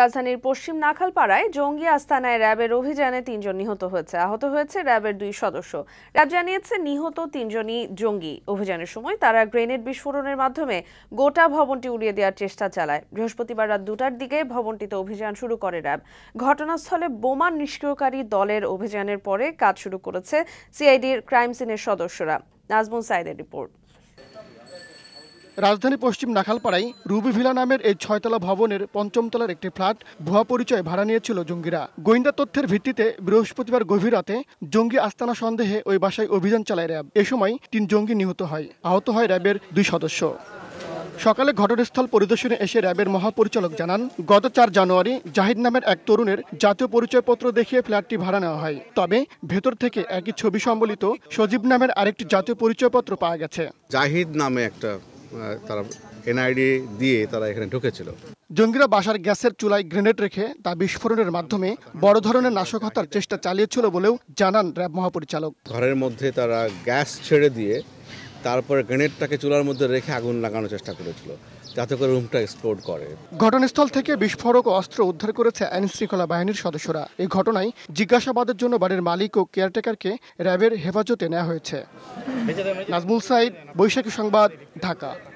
রাজধানীর পশ্চিম নাখালপাড়ায় জঙ্গি আস্তানায় র্যাবের অভিযানে তিনজন নিহত হয়েছে আহত হয়েছে র্যাবের দুই সদস্য র্যাব জানিয়েছে নিহত তিনজনই জঙ্গি অভিযানের সময় তারা গ্রেনেড বিস্ফোরণের মাধ্যমে গোটা ভবনটি উড়িয়ে দেওয়ার চেষ্টা চালায় বৃহস্পতিবার রাত দুটার দিকে ভবনটিতে অভিযান শুরু করে র্যাব ঘটনাস্থলে বোমা নিষ্ক্রিয়কারী দলের অভিযানের পরে কাজ শুরু করেছে সিআইডির ক্রাইম সিনের সদস্যরা নাজমুল সাইদের রিপোর্ট রাজধানী পশ্চিম নাখালপাড়ায় রুবি ভিলা নামের এই ছয়তলা ভবনের পঞ্চমতলার একটি ফ্ল্যাট ভুয়া পরিচয় ভাড়া নিয়েছিল জঙ্গিরা গোয়েন্দা তথ্যের ভিত্তিতে বৃহস্পতিবার গভীর রাতে জঙ্গি আস্তানা সন্দেহে ওই বাসায় অভিযান চালায় র্যাব এ সময় তিন জঙ্গি নিহত হয় আহত হয় র্যাবের দুই সদস্য সকালে ঘটনাস্থল পরিদর্শনে এসে র্যাবের মহাপরিচালক জানান গত চার জানুয়ারি জাহিদ নামের এক তরুণের জাতীয় পরিচয়পত্র দেখিয়ে ফ্ল্যাটটি ভাড়া নেওয়া হয় তবে ভেতর থেকে একই ছবি সম্বলিত সজীব নামের আরেকটি জাতীয় পরিচয়পত্র পাওয়া গেছে জাহিদ নামে একটা তারা এনআইডি দিয়ে তারা এখানে ঢুকেছিল জঙ্গিরা বাসার গ্যাসের চুলায় গ্রেনেড রেখে তা বিস্ফোরণের মাধ্যমে বড় ধরনের নাশক চেষ্টা চালিয়েছিল বলেও জানান র্যাব মহাপরিচালক ঘরের মধ্যে তারা গ্যাস ছেড়ে দিয়ে তারপরে গ্রেনেডটাকে চুলার মধ্যে রেখে আগুন লাগানোর চেষ্টা করেছিল যাতে করে রুমটা এক্সপ্লোড করে ঘটনাস্থল থেকে বিস্ফোরক ও অস্ত্র উদ্ধার করেছে আইন শৃঙ্খলা বাহিনীর সদস্যরা এই ঘটনায় জিজ্ঞাসাবাদের জন্য বাড়ির মালিক ও কেয়ারটেকারকে র্যাবের হেফাজতে নেওয়া হয়েছে নাজমুল সাইদ বৈশাখী সংবাদ ঢাকা